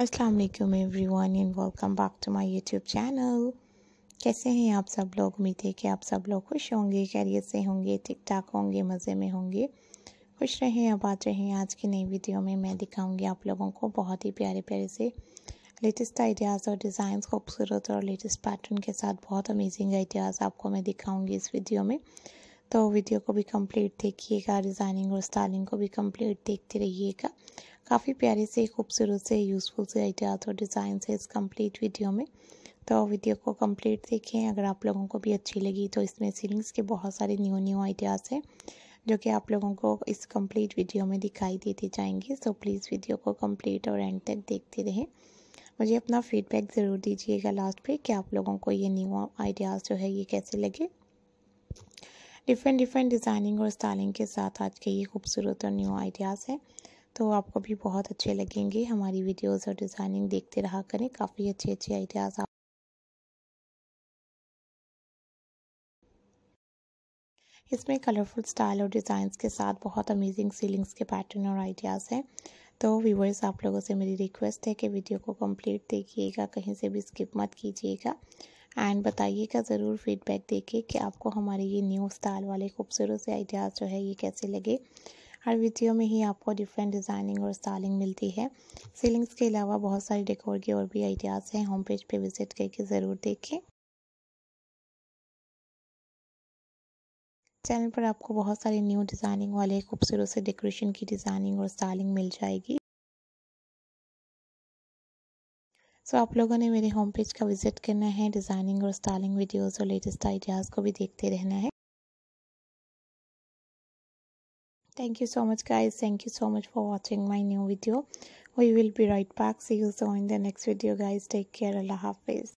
अस्सलाम वालेकुम everyone and welcome back to my YouTube channel कैसे हैं आप सब लोग उम्मीद है कि आप सब लोग खुश होंगे कैरियर से होंगे ठीक ठाक होंगे मज़े में होंगे खुश रहें आबाद रहें आज की नई वीडियो में मैं दिखाऊंगी आप लोगों को बहुत ही प्यारे प्यारे से लेटेस्ट आइडियाज़ और डिज़ाइंस खूबसूरत और लेटेस्ट पैटर्न के साथ बहुत अमेजिंग आइडियाज़ आपको मैं दिखाऊँगी इस वीडियो में तो वीडियो को भी कम्प्लीट देखिएगा डिज़ाइनिंग और स्टाइलिंग को भी कम्प्लीट देखते रहिएगा काफ़ी प्यारे से खूबसूरत से यूज़फुल से आइडियाज़ और डिज़ाइन है इस कम्प्लीट वीडियो में तो वीडियो को कम्प्लीट देखें अगर आप लोगों को भी अच्छी लगी तो इसमें सीलिंग्स के बहुत सारे न्यू न्यू आइडियाज़ हैं जो कि आप लोगों को इस कम्प्लीट वीडियो में दिखाई देते जाएंगे सो प्लीज़ वीडियो को कम्प्लीट और एंड तक देखते रहें मुझे अपना फीडबैक ज़रूर दीजिएगा लास्ट पे कि आप लोगों को ये न्यू आइडियाज़ जो है ये कैसे लगे डिफरेंट डिफरेंट डिज़ाइनिंग और स्टाइलिंग के साथ आज के ये खूबसूरत और न्यू आइडियाज़ हैं तो आपको भी बहुत अच्छे लगेंगे हमारी वीडियोस और डिज़ाइनिंग देखते रहा करें काफ़ी अच्छे अच्छे आइडियाज़ आप इसमें कलरफुल स्टाइल और डिज़ाइंस के साथ बहुत अमेजिंग सीलिंग्स के पैटर्न और आइडियाज़ हैं तो व्यूवर्स आप लोगों से मेरी रिक्वेस्ट है कि वीडियो को कंप्लीट देखिएगा कहीं से भी स्किप मत कीजिएगा एंड बताइएगा ज़रूर फीडबैक देखिए कि आपको हमारे ये न्यू स्टाइल वाले खूबसूरत से आइडियाज़ जो है ये कैसे लगे हर वीडियो में ही आपको डिफरेंट डिज़ाइनिंग और स्टाइलिंग मिलती है सीलिंग्स के अलावा बहुत सारी डेकोर के और भी आइडियाज़ हैं होम पेज पे विजिट करके ज़रूर देखें चैनल पर आपको बहुत सारे न्यू डिज़ाइनिंग वाले खूबसूरत से डेकोरेशन की डिज़ाइनिंग और स्टाइलिंग मिल जाएगी सो so, आप लोगों ने मेरे होम पेज का विजिट करना है डिज़ाइनिंग और स्टाइलिंग वीडियोस और लेटेस्ट आइडियाज़ को भी देखते रहना है thank you so much guys thank you so much for watching my new video we will be right back see you soon in the next video guys take care allah hafiz